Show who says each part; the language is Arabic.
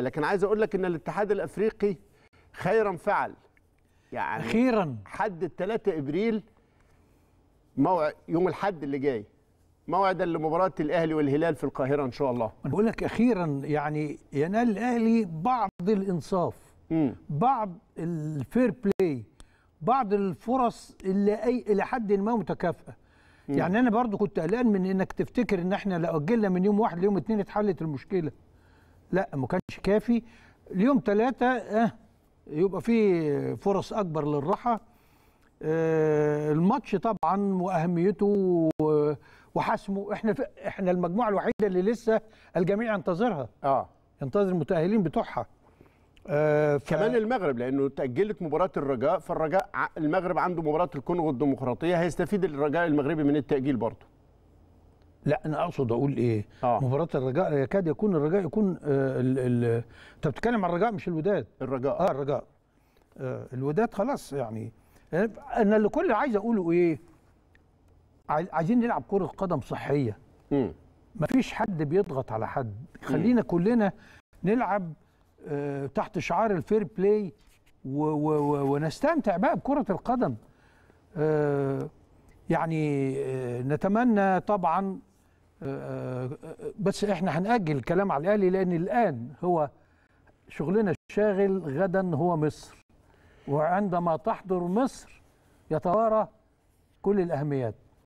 Speaker 1: لكن عايز اقول لك ان الاتحاد الافريقي خيرا فعل يعني اخيرا حد 3 ابريل موعد يوم الاحد اللي جاي موعدا لمباراه الاهلي والهلال في القاهره ان شاء الله بقول لك اخيرا يعني ينال
Speaker 2: الاهلي بعض الانصاف م. بعض الفير بلاي بعض الفرص اللي اي الى حد ما متكافئه يعني انا برضو كنت قلقان من انك تفتكر ان احنا لو اجلنا من يوم واحد ليوم اتنين اتحلت المشكله لا ما كانش كافي اليوم ثلاثة اه يبقى في فرص أكبر للراحة آه الماتش طبعا وأهميته وحسمه احنا احنا المجموعة الوحيدة اللي لسه الجميع ينتظرها اه ينتظر المتأهلين بتوعها
Speaker 1: آه ف... كمان المغرب لانه تاجلت مباراه الرجاء فالرجاء المغرب عنده مباراه الكونغو الديمقراطيه هيستفيد الرجاء المغربي من التاجيل برضه
Speaker 2: لا انا اقصد اقول ايه آه. مباراه الرجاء يكاد يكون الرجاء يكون انت آه بتتكلم عن الرجاء مش الوداد الرجاء اه الرجاء آه الوداد خلاص يعني آه، انا اللي كل عايز اقوله ايه عايزين نلعب كره قدم صحيه ما مفيش حد بيضغط على حد خلينا م. كلنا نلعب آه تحت شعار الفير بلاي و و و ونستمتع بقى بكره القدم آه يعني آه، نتمنى طبعا بس احنا هنأجل الكلام على الاهلي لان الان هو شغلنا الشاغل غدا هو مصر وعندما تحضر مصر يتوارى كل الاهميات